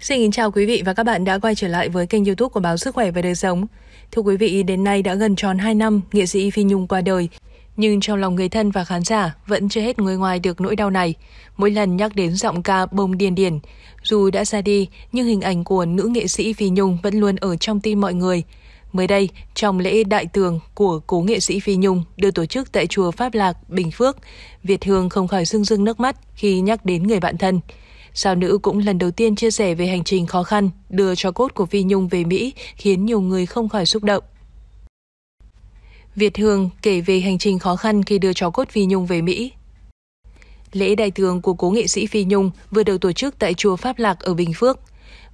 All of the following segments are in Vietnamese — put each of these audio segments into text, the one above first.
Xin kính chào quý vị và các bạn đã quay trở lại với kênh youtube của Báo Sức Khỏe và Đời Sống. Thưa quý vị, đến nay đã gần tròn 2 năm nghệ sĩ Phi Nhung qua đời, nhưng trong lòng người thân và khán giả vẫn chưa hết người ngoài được nỗi đau này. Mỗi lần nhắc đến giọng ca bông điền điển, dù đã ra đi nhưng hình ảnh của nữ nghệ sĩ Phi Nhung vẫn luôn ở trong tim mọi người. Mới đây, trong lễ đại tường của cố nghệ sĩ Phi Nhung được tổ chức tại chùa Pháp Lạc, Bình Phước, Việt Hương không khỏi rưng rưng nước mắt khi nhắc đến người bạn thân. Sao nữ cũng lần đầu tiên chia sẻ về hành trình khó khăn đưa cho cốt của Phi Nhung về Mỹ khiến nhiều người không khỏi xúc động. Việt Hương kể về hành trình khó khăn khi đưa cho cốt Phi Nhung về Mỹ. Lễ đại tường của cố nghệ sĩ Phi Nhung vừa được tổ chức tại chùa Pháp Lạc ở Bình Phước.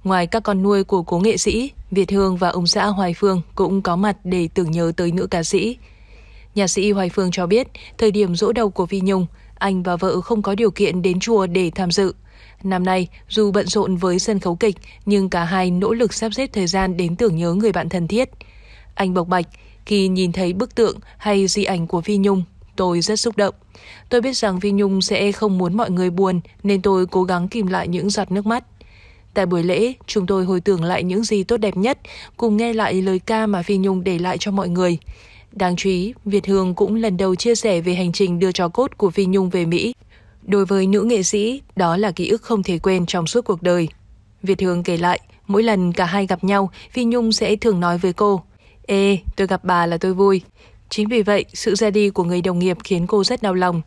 Ngoài các con nuôi của cố nghệ sĩ, Việt Hương và ông xã Hoài Phương cũng có mặt để tưởng nhớ tới nữ ca sĩ. Nhà sĩ Hoài Phương cho biết, thời điểm dỗ đầu của Phi Nhung, anh và vợ không có điều kiện đến chùa để tham dự. Năm nay, dù bận rộn với sân khấu kịch, nhưng cả hai nỗ lực sắp xếp thời gian đến tưởng nhớ người bạn thân thiết. Anh bộc bạch, khi nhìn thấy bức tượng hay di ảnh của Phi Nhung, tôi rất xúc động. Tôi biết rằng Phi Nhung sẽ không muốn mọi người buồn nên tôi cố gắng kìm lại những giọt nước mắt. Tại buổi lễ, chúng tôi hồi tưởng lại những gì tốt đẹp nhất, cùng nghe lại lời ca mà Phi Nhung để lại cho mọi người. Đáng chú ý, Việt Hương cũng lần đầu chia sẻ về hành trình đưa cho cốt của Phi Nhung về Mỹ. Đối với nữ nghệ sĩ, đó là ký ức không thể quên trong suốt cuộc đời. Việt Hương kể lại, mỗi lần cả hai gặp nhau, Phi Nhung sẽ thường nói với cô, Ê, tôi gặp bà là tôi vui. Chính vì vậy, sự ra đi của người đồng nghiệp khiến cô rất đau lòng.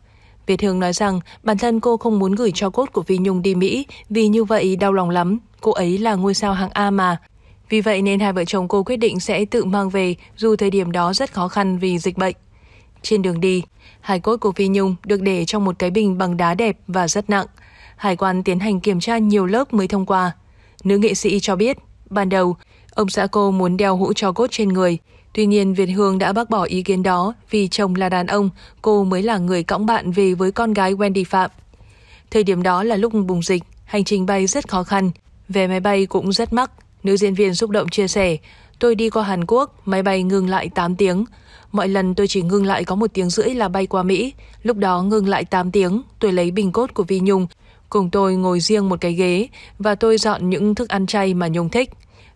Việt Hương nói rằng bản thân cô không muốn gửi cho cốt của Phi Nhung đi Mỹ vì như vậy đau lòng lắm, cô ấy là ngôi sao hạng A mà. Vì vậy nên hai vợ chồng cô quyết định sẽ tự mang về dù thời điểm đó rất khó khăn vì dịch bệnh. Trên đường đi, hài cốt của Phi Nhung được để trong một cái bình bằng đá đẹp và rất nặng. Hải quan tiến hành kiểm tra nhiều lớp mới thông qua. Nữ nghệ sĩ cho biết, ban đầu, ông xã cô muốn đeo hũ cho cốt trên người. Tuy nhiên, Việt Hương đã bác bỏ ý kiến đó vì chồng là đàn ông, cô mới là người cõng bạn về với con gái Wendy Phạm. Thời điểm đó là lúc bùng dịch, hành trình bay rất khó khăn, vé máy bay cũng rất mắc. Nữ diễn viên xúc động chia sẻ, tôi đi qua Hàn Quốc, máy bay ngừng lại 8 tiếng, Mọi lần tôi chỉ ngưng lại có một tiếng rưỡi là bay qua Mỹ, lúc đó ngưng lại 8 tiếng, tôi lấy bình cốt của Vi Nhung, cùng tôi ngồi riêng một cái ghế và tôi dọn những thức ăn chay mà Nhung thích.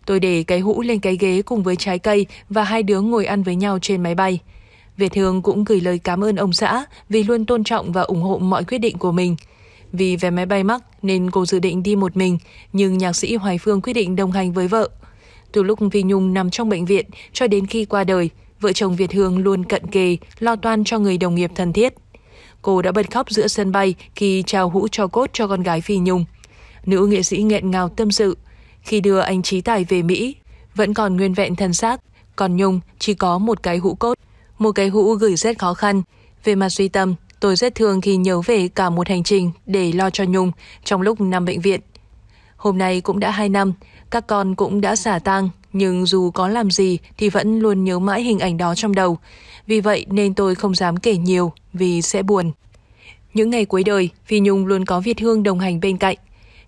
Tôi để cái hũ lên cái ghế cùng với trái cây và hai đứa ngồi ăn với nhau trên máy bay. Việt Hương cũng gửi lời cảm ơn ông xã vì luôn tôn trọng và ủng hộ mọi quyết định của mình. Vì vé máy bay mắc nên cô dự định đi một mình, nhưng nhạc sĩ Hoài Phương quyết định đồng hành với vợ. Từ lúc Vi Nhung nằm trong bệnh viện cho đến khi qua đời – vợ chồng Việt Hương luôn cận kề, lo toan cho người đồng nghiệp thân thiết. Cô đã bật khóc giữa sân bay khi trao hũ cho cốt cho con gái Phi Nhung. Nữ nghệ sĩ nghẹn ngào tâm sự, khi đưa anh Trí Tài về Mỹ, vẫn còn nguyên vẹn thân xác, còn Nhung chỉ có một cái hũ cốt, một cái hũ gửi rất khó khăn. Về mặt suy tâm, tôi rất thương khi nhớ về cả một hành trình để lo cho Nhung trong lúc nằm bệnh viện. Hôm nay cũng đã hai năm, các con cũng đã xả tang nhưng dù có làm gì thì vẫn luôn nhớ mãi hình ảnh đó trong đầu. Vì vậy nên tôi không dám kể nhiều vì sẽ buồn. Những ngày cuối đời, Phi Nhung luôn có Việt Hương đồng hành bên cạnh.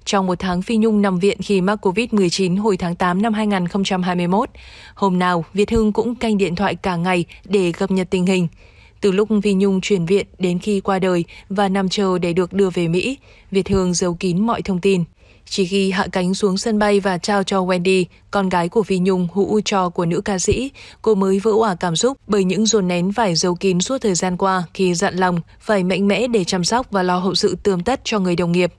Trong một tháng Phi Nhung nằm viện khi mắc Covid-19 hồi tháng 8 năm 2021, hôm nào Việt Hương cũng canh điện thoại cả ngày để cập nhật tình hình. Từ lúc phi Nhung chuyển viện đến khi qua đời và nằm chờ để được đưa về Mỹ, Việt Hương giấu kín mọi thông tin. Chỉ khi hạ cánh xuống sân bay và trao cho Wendy, con gái của Phi Nhung hũ u cho của nữ ca sĩ, cô mới vỡ òa cảm xúc bởi những dồn nén phải giấu kín suốt thời gian qua khi dặn lòng phải mạnh mẽ để chăm sóc và lo hậu sự tươm tất cho người đồng nghiệp.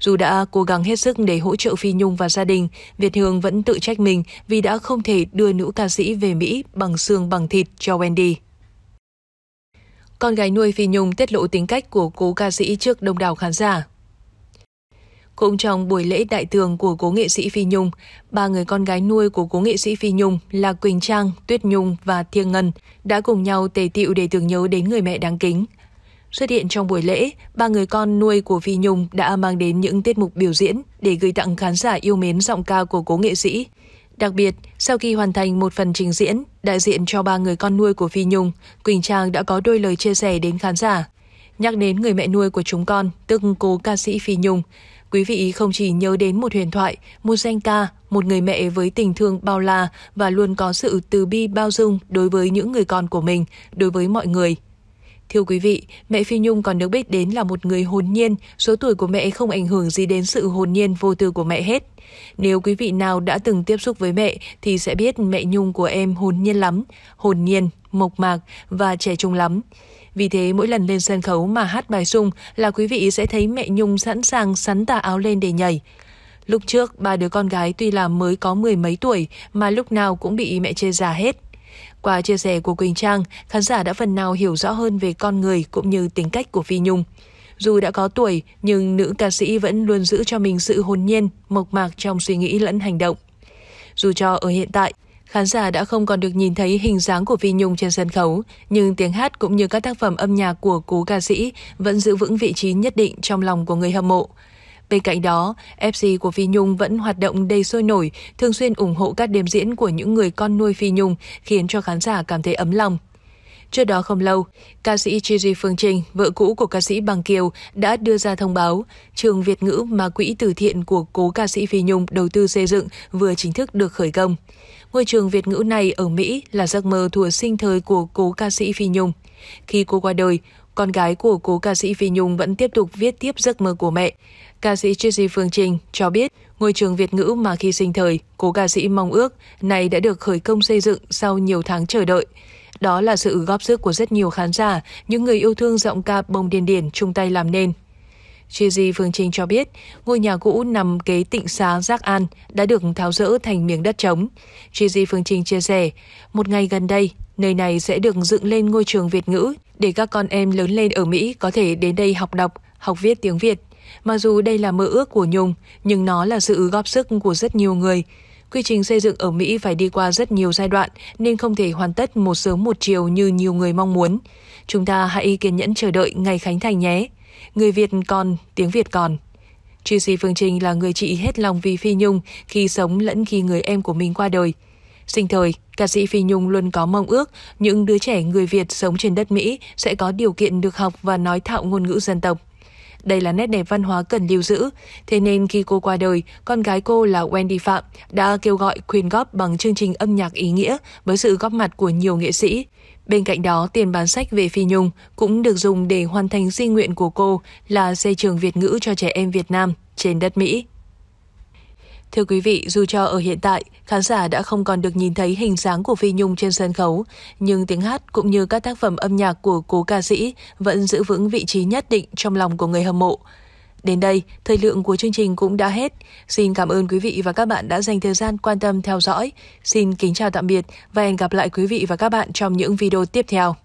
Dù đã cố gắng hết sức để hỗ trợ Phi Nhung và gia đình, Việt Hương vẫn tự trách mình vì đã không thể đưa nữ ca sĩ về Mỹ bằng xương bằng thịt cho Wendy. Con gái nuôi Phi Nhung tiết lộ tính cách của cố ca sĩ trước đông đảo khán giả. Cũng trong buổi lễ đại tường của cố nghệ sĩ Phi Nhung, ba người con gái nuôi của cố nghệ sĩ Phi Nhung là Quỳnh Trang, Tuyết Nhung và Thiêng Ngân đã cùng nhau tề tiệu để tưởng nhớ đến người mẹ đáng kính. Xuất hiện trong buổi lễ, ba người con nuôi của Phi Nhung đã mang đến những tiết mục biểu diễn để gửi tặng khán giả yêu mến giọng ca của cố nghệ sĩ. Đặc biệt, sau khi hoàn thành một phần trình diễn, đại diện cho ba người con nuôi của Phi Nhung, Quỳnh Trang đã có đôi lời chia sẻ đến khán giả. Nhắc đến người mẹ nuôi của chúng con, tức cố ca sĩ Phi Nhung, Quý vị không chỉ nhớ đến một huyền thoại, một danh ca, một người mẹ với tình thương bao la và luôn có sự từ bi bao dung đối với những người con của mình, đối với mọi người. Thưa quý vị, mẹ Phi Nhung còn được biết đến là một người hồn nhiên, số tuổi của mẹ không ảnh hưởng gì đến sự hồn nhiên vô tư của mẹ hết. Nếu quý vị nào đã từng tiếp xúc với mẹ thì sẽ biết mẹ Nhung của em hồn nhiên lắm, hồn nhiên, mộc mạc và trẻ trung lắm. Vì thế mỗi lần lên sân khấu mà hát bài sung là quý vị sẽ thấy mẹ Nhung sẵn sàng sắn tà áo lên để nhảy. Lúc trước, ba đứa con gái tuy là mới có mười mấy tuổi mà lúc nào cũng bị mẹ chê già hết. Qua chia sẻ của Quỳnh Trang, khán giả đã phần nào hiểu rõ hơn về con người cũng như tính cách của Phi Nhung. Dù đã có tuổi, nhưng nữ ca sĩ vẫn luôn giữ cho mình sự hồn nhiên, mộc mạc trong suy nghĩ lẫn hành động. Dù cho ở hiện tại, Khán giả đã không còn được nhìn thấy hình dáng của Phi Nhung trên sân khấu, nhưng tiếng hát cũng như các tác phẩm âm nhạc của cố ca sĩ vẫn giữ vững vị trí nhất định trong lòng của người hâm mộ. Bên cạnh đó, FC của Phi Nhung vẫn hoạt động đầy sôi nổi, thường xuyên ủng hộ các đêm diễn của những người con nuôi Phi Nhung, khiến cho khán giả cảm thấy ấm lòng. Trước đó không lâu, ca sĩ Gigi Phương Trình, vợ cũ của ca sĩ Bằng Kiều, đã đưa ra thông báo trường Việt ngữ mà quỹ từ thiện của cố ca sĩ Phi Nhung đầu tư xây dựng vừa chính thức được khởi công. Ngôi trường Việt ngữ này ở Mỹ là giấc mơ thuở sinh thời của cố ca sĩ Phi Nhung. Khi cô qua đời, con gái của cố ca sĩ Phi Nhung vẫn tiếp tục viết tiếp giấc mơ của mẹ. Ca sĩ Gigi Phương Trình cho biết ngôi trường Việt ngữ mà khi sinh thời, cố ca sĩ mong ước này đã được khởi công xây dựng sau nhiều tháng chờ đợi. Đó là sự góp sức của rất nhiều khán giả, những người yêu thương giọng ca bông điên điển chung tay làm nên. Chia Phương Trinh cho biết, ngôi nhà cũ nằm kế tịnh xá Giác An đã được tháo rỡ thành miếng đất trống. Chia Phương Trinh chia sẻ, một ngày gần đây, nơi này sẽ được dựng lên ngôi trường Việt ngữ để các con em lớn lên ở Mỹ có thể đến đây học đọc, học viết tiếng Việt. Mặc dù đây là mơ ước của Nhung, nhưng nó là sự góp sức của rất nhiều người. Quy trình xây dựng ở Mỹ phải đi qua rất nhiều giai đoạn nên không thể hoàn tất một sớm một chiều như nhiều người mong muốn. Chúng ta hãy kiên nhẫn chờ đợi ngày khánh thành nhé. Người Việt còn, tiếng Việt còn. Chi Sĩ Phương Trinh là người chị hết lòng vì Phi Nhung khi sống lẫn khi người em của mình qua đời. Sinh thời, ca sĩ Phi Nhung luôn có mong ước những đứa trẻ người Việt sống trên đất Mỹ sẽ có điều kiện được học và nói thạo ngôn ngữ dân tộc. Đây là nét đẹp văn hóa cần lưu giữ. Thế nên khi cô qua đời, con gái cô là Wendy Phạm đã kêu gọi quyên góp bằng chương trình âm nhạc ý nghĩa với sự góp mặt của nhiều nghệ sĩ. Bên cạnh đó, tiền bán sách về Phi Nhung cũng được dùng để hoàn thành di nguyện của cô là xây trường Việt ngữ cho trẻ em Việt Nam trên đất Mỹ. Thưa quý vị, dù cho ở hiện tại, khán giả đã không còn được nhìn thấy hình dáng của Phi Nhung trên sân khấu, nhưng tiếng hát cũng như các tác phẩm âm nhạc của cố ca sĩ vẫn giữ vững vị trí nhất định trong lòng của người hâm mộ. Đến đây, thời lượng của chương trình cũng đã hết. Xin cảm ơn quý vị và các bạn đã dành thời gian quan tâm theo dõi. Xin kính chào tạm biệt và hẹn gặp lại quý vị và các bạn trong những video tiếp theo.